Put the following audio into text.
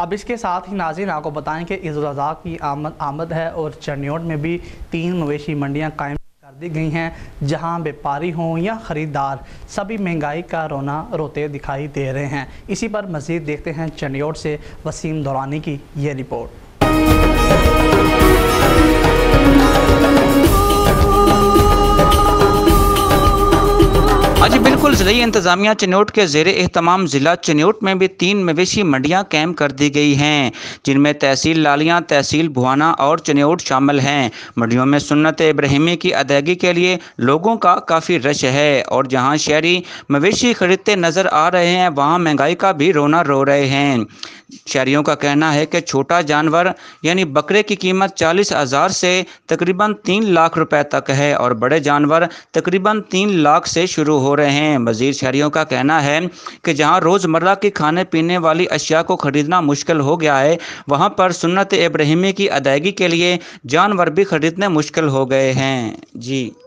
अब इसके साथ ही नाजिन आपको बताएं कि उजा की आमद आमद है और चरन्योट में भी तीन मवेशी मंडियाँ कायम कर दी गई हैं जहां व्यापारी हों या ख़रीदार सभी महंगाई का रोना रोते दिखाई दे रहे हैं इसी पर मज़ीद देखते हैं चंडीगढ़ से वसीम दौरानी की ये रिपोर्ट हाँ जी बिल्कुल जिले इंतजामिया चिन्होट के जेर अहतमाम जिला चिन्होट में भी तीन मवेशी मंडियां कैम कर दी गई हैं जिनमें तहसील लालियां तहसील भुआना और चिन्होट शामिल हैं मंडियों में सुन्नत इब्राहिमी की अदायगी के लिए लोगों का काफ़ी रश है और जहां शहरी मवेशी खरीदते नजर आ रहे हैं वहां महंगाई का भी रोना रो रहे हैं शहरियों का कहना है कि छोटा जानवर यानी बकरे की कीमत चालीस हज़ार से तकरीबन तीन लाख रुपए तक है और बड़े जानवर तकरीबन तीन लाख से शुरू हो रहे हैं मजीद शहरियों का कहना है कि जहाँ रोज़मर्रा की खाने पीने वाली अशिया को ख़रीदना मुश्किल हो गया है वहाँ पर सुन्नत इब्राहिमी की अदायगी के लिए जानवर भी ख़रीदने मुश्किल हो गए हैं जी